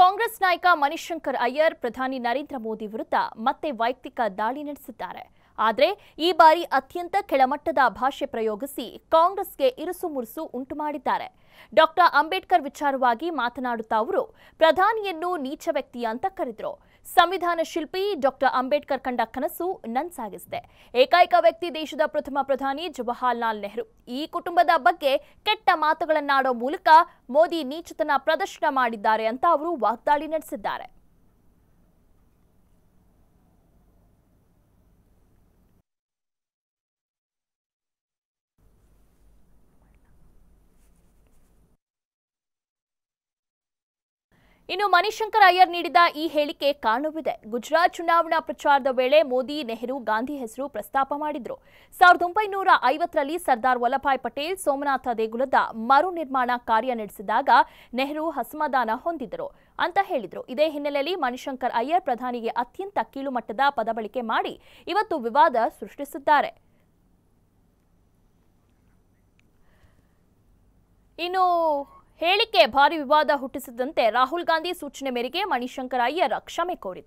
ಕಾಂಗ್ರೆಸ್ ನಾಯಕ ಮನಿಶಂಕರ್ ಅಯ್ಯರ್ ಪ್ರಧಾನಿ ನರೇಂದ್ರ ಮೋದಿ ವಿರುದ್ಧ ಮತ್ತೆ ವೈಯಕ್ತಿಕ ದಾಳಿ ನಡೆಸಿದ್ದಾರೆ ಆದರೆ ಈ ಬಾರಿ ಅತ್ಯಂತ ಕೆಳಮಟ್ಟದ ಭಾಷೆ ಪ್ರಯೋಗಿಸಿ ಕಾಂಗ್ರೆಸ್ಗೆ ಮುರುಸು ಉಂಟು ಮಾಡಿದ್ದಾರೆ ಡಾಕ್ಟರ್ ಅಂಬೇಡ್ಕರ್ ವಿಚಾರವಾಗಿ ಮಾತನಾಡುತ್ತಾ ಅವರು ಪ್ರಧಾನಿಯನ್ನು ನೀಚ ವ್ಯಕ್ತಿ ಅಂತ ಕರೆದರು ಸಂವಿಧಾನ ಶಿಲ್ಪಿ ಡಾಕ್ಟರ್ ಅಂಬೇಡ್ಕರ್ ಕಂಡ ಕನಸು ನನ್ಸಾಗಿಸಿದೆ ಏಕೈಕ ವ್ಯಕ್ತಿ ದೇಶದ ಪ್ರಥಮ ಪ್ರಧಾನಿ ಜವಾಹರ್ಲಾಲ್ ನೆಹರು ಈ ಕುಟುಂಬದ ಬಗ್ಗೆ ಕೆಟ್ಟ ಮಾತುಗಳನ್ನಾಡೋ ಮೂಲಕ ಮೋದಿ ನೀಚತನ ಪ್ರದರ್ಶನ ಮಾಡಿದ್ದಾರೆ ಅಂತ ಅವರು ವಾಗ್ದಾಳಿ ನಡೆಸಿದ್ದಾರೆ ಇನ್ನು ಮಣಿಶಂಕರ್ ಅಯ್ಯರ್ ನೀಡಿದ ಈ ಹೇಳಿಕೆ ಕಾಣುವಿದೆ ಗುಜರಾತ್ ಚುನಾವಣಾ ಪ್ರಚಾರದ ವೇಳೆ ಮೋದಿ ನೆಹರು ಗಾಂಧಿ ಹೆಸರು ಪ್ರಸ್ತಾಪ ಮಾಡಿದ್ರು ಸಾವಿರದ ಒಂಬೈನೂರ ಐವತ್ತರಲ್ಲಿ ಸರ್ದಾರ್ ವಲ್ಲಭಾಯ್ ಪಟೇಲ್ ಸೋಮನಾಥ ದೇಗುಲದ ಮರು ನಿರ್ಮಾಣ ಕಾರ್ಯ ನಡೆಸಿದಾಗ ನೆಹರು ಹಸ್ಮದಾನ ಹೊಂದಿದ್ದರು ಅಂತ ಹೇಳಿದ್ರು ಇದೇ ಹಿನ್ನೆಲೆಯಲ್ಲಿ ಮಣಿಶಂಕರ್ ಅಯ್ಯರ್ ಪ್ರಧಾನಿಗೆ ಅತ್ಯಂತ ಕೀಳುಮಟ್ಟದ ಪದ ಬಳಕೆ ಮಾಡಿ ಇವತ್ತು ವಿವಾದ ಸೃಷ್ಟಿಸಿದ್ದಾರೆ ಇನ್ನು भारी विवाद हुट्स राहुल गांधी सूचने मेरे मणिशंकर अय्यर क्षमे कौर